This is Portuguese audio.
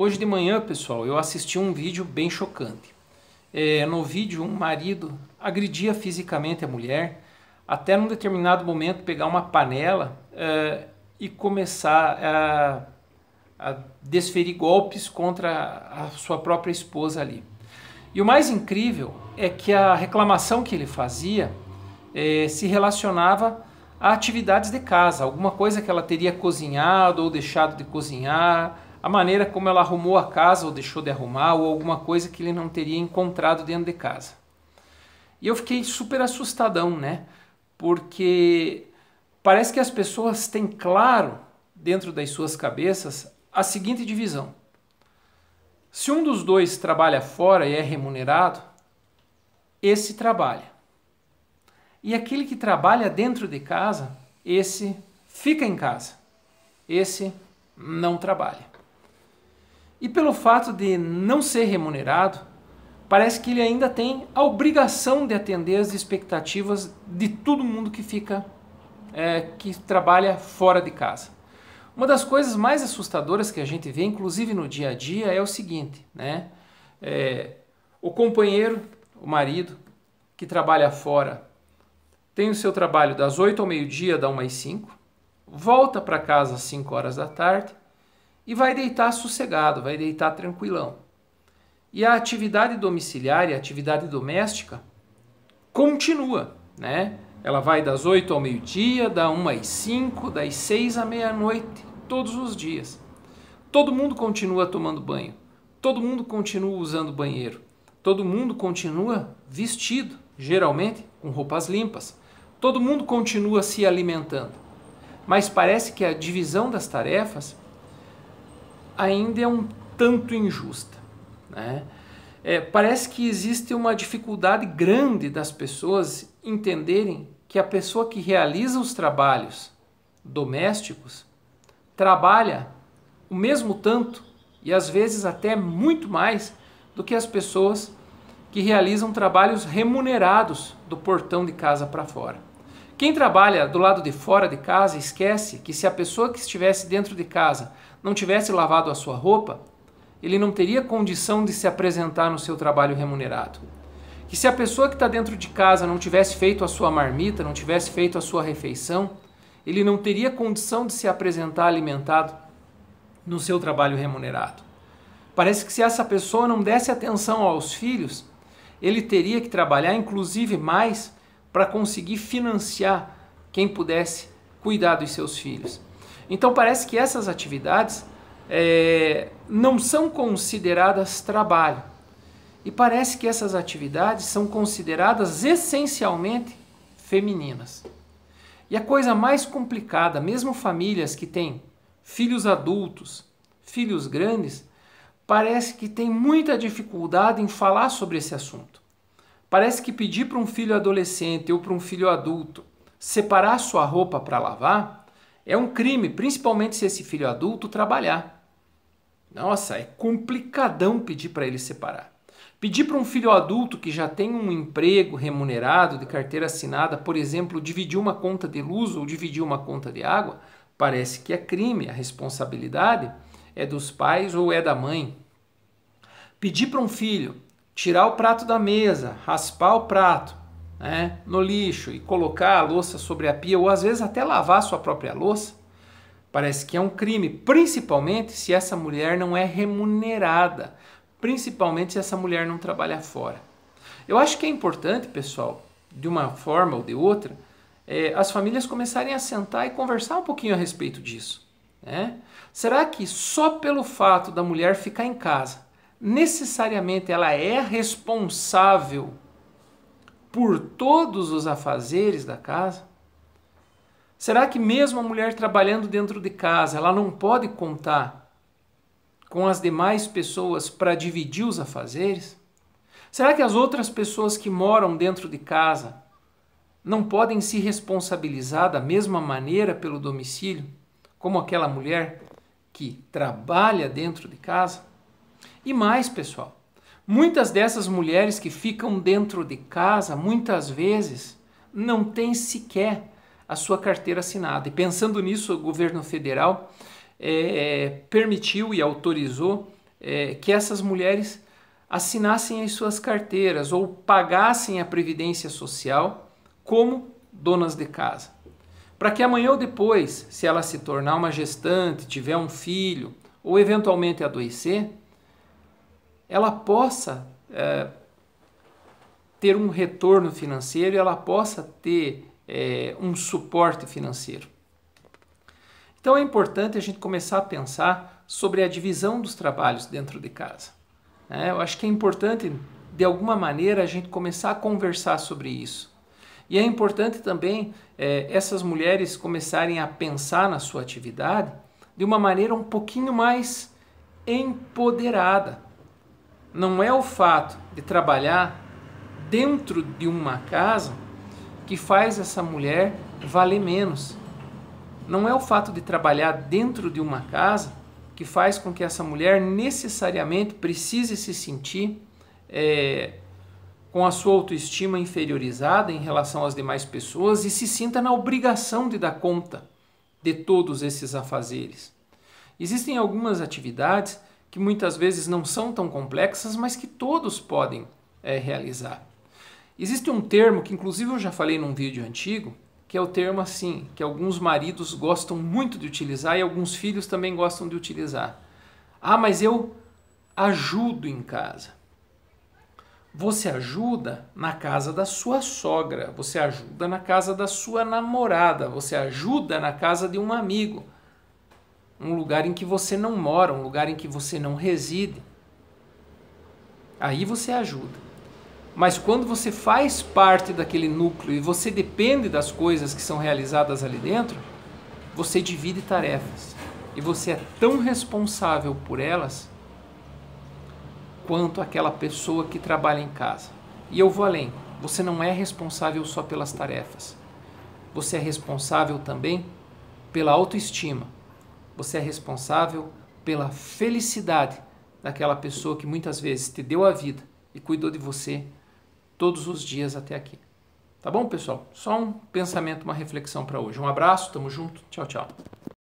Hoje de manhã, pessoal, eu assisti um vídeo bem chocante. É, no vídeo, um marido agredia fisicamente a mulher, até num determinado momento pegar uma panela é, e começar a, a desferir golpes contra a sua própria esposa ali. E o mais incrível é que a reclamação que ele fazia é, se relacionava a atividades de casa, alguma coisa que ela teria cozinhado ou deixado de cozinhar a maneira como ela arrumou a casa ou deixou de arrumar ou alguma coisa que ele não teria encontrado dentro de casa. E eu fiquei super assustadão, né? Porque parece que as pessoas têm claro dentro das suas cabeças a seguinte divisão: se um dos dois trabalha fora e é remunerado, esse trabalha. E aquele que trabalha dentro de casa, esse fica em casa. Esse não trabalha. E pelo fato de não ser remunerado, parece que ele ainda tem a obrigação de atender as expectativas de todo mundo que fica, é, que trabalha fora de casa. Uma das coisas mais assustadoras que a gente vê, inclusive no dia a dia, é o seguinte, né? É, o companheiro, o marido, que trabalha fora, tem o seu trabalho das 8 ao meio-dia, da 1 às 5, volta para casa às 5 horas da tarde, e vai deitar sossegado, vai deitar tranquilão. E a atividade domiciliar e a atividade doméstica continua, né? Ela vai das 8 ao meio-dia, da 1 às 5, das 6 à meia-noite, todos os dias. Todo mundo continua tomando banho, todo mundo continua usando banheiro, todo mundo continua vestido, geralmente com roupas limpas, todo mundo continua se alimentando. Mas parece que a divisão das tarefas ainda é um tanto injusta. Né? É, parece que existe uma dificuldade grande das pessoas entenderem que a pessoa que realiza os trabalhos domésticos trabalha o mesmo tanto e às vezes até muito mais do que as pessoas que realizam trabalhos remunerados do portão de casa para fora. Quem trabalha do lado de fora de casa esquece que se a pessoa que estivesse dentro de casa não tivesse lavado a sua roupa, ele não teria condição de se apresentar no seu trabalho remunerado. Que se a pessoa que está dentro de casa não tivesse feito a sua marmita, não tivesse feito a sua refeição, ele não teria condição de se apresentar alimentado no seu trabalho remunerado. Parece que se essa pessoa não desse atenção aos filhos, ele teria que trabalhar inclusive mais para conseguir financiar quem pudesse cuidar dos seus filhos. Então parece que essas atividades é, não são consideradas trabalho. E parece que essas atividades são consideradas essencialmente femininas. E a coisa mais complicada, mesmo famílias que têm filhos adultos, filhos grandes, parece que tem muita dificuldade em falar sobre esse assunto. Parece que pedir para um filho adolescente ou para um filho adulto separar sua roupa para lavar é um crime, principalmente se esse filho adulto trabalhar. Nossa, é complicadão pedir para ele separar. Pedir para um filho adulto que já tem um emprego remunerado, de carteira assinada, por exemplo, dividir uma conta de luz ou dividir uma conta de água, parece que é crime. A responsabilidade é dos pais ou é da mãe. Pedir para um filho tirar o prato da mesa, raspar o prato né, no lixo e colocar a louça sobre a pia, ou às vezes até lavar sua própria louça, parece que é um crime, principalmente se essa mulher não é remunerada, principalmente se essa mulher não trabalha fora. Eu acho que é importante, pessoal, de uma forma ou de outra, é, as famílias começarem a sentar e conversar um pouquinho a respeito disso. Né? Será que só pelo fato da mulher ficar em casa necessariamente ela é responsável por todos os afazeres da casa? Será que mesmo a mulher trabalhando dentro de casa, ela não pode contar com as demais pessoas para dividir os afazeres? Será que as outras pessoas que moram dentro de casa não podem se responsabilizar da mesma maneira pelo domicílio, como aquela mulher que trabalha dentro de casa? E mais, pessoal, muitas dessas mulheres que ficam dentro de casa, muitas vezes, não têm sequer a sua carteira assinada. E pensando nisso, o governo federal é, é, permitiu e autorizou é, que essas mulheres assinassem as suas carteiras ou pagassem a previdência social como donas de casa. Para que amanhã ou depois, se ela se tornar uma gestante, tiver um filho ou eventualmente adoecer, ela possa é, ter um retorno financeiro e ela possa ter é, um suporte financeiro. Então é importante a gente começar a pensar sobre a divisão dos trabalhos dentro de casa. Né? eu acho que é importante, de alguma maneira, a gente começar a conversar sobre isso. E é importante também é, essas mulheres começarem a pensar na sua atividade de uma maneira um pouquinho mais empoderada não é o fato de trabalhar dentro de uma casa que faz essa mulher valer menos. Não é o fato de trabalhar dentro de uma casa que faz com que essa mulher necessariamente precise se sentir é, com a sua autoestima inferiorizada em relação às demais pessoas e se sinta na obrigação de dar conta de todos esses afazeres. Existem algumas atividades que muitas vezes não são tão complexas, mas que todos podem é, realizar. Existe um termo que, inclusive, eu já falei num vídeo antigo, que é o termo assim, que alguns maridos gostam muito de utilizar e alguns filhos também gostam de utilizar. Ah, mas eu ajudo em casa. Você ajuda na casa da sua sogra, você ajuda na casa da sua namorada, você ajuda na casa de um amigo um lugar em que você não mora, um lugar em que você não reside. Aí você ajuda. Mas quando você faz parte daquele núcleo e você depende das coisas que são realizadas ali dentro, você divide tarefas. E você é tão responsável por elas quanto aquela pessoa que trabalha em casa. E eu vou além: você não é responsável só pelas tarefas, você é responsável também pela autoestima você é responsável pela felicidade daquela pessoa que muitas vezes te deu a vida e cuidou de você todos os dias até aqui. Tá bom, pessoal? Só um pensamento, uma reflexão para hoje. Um abraço, tamo junto. Tchau, tchau.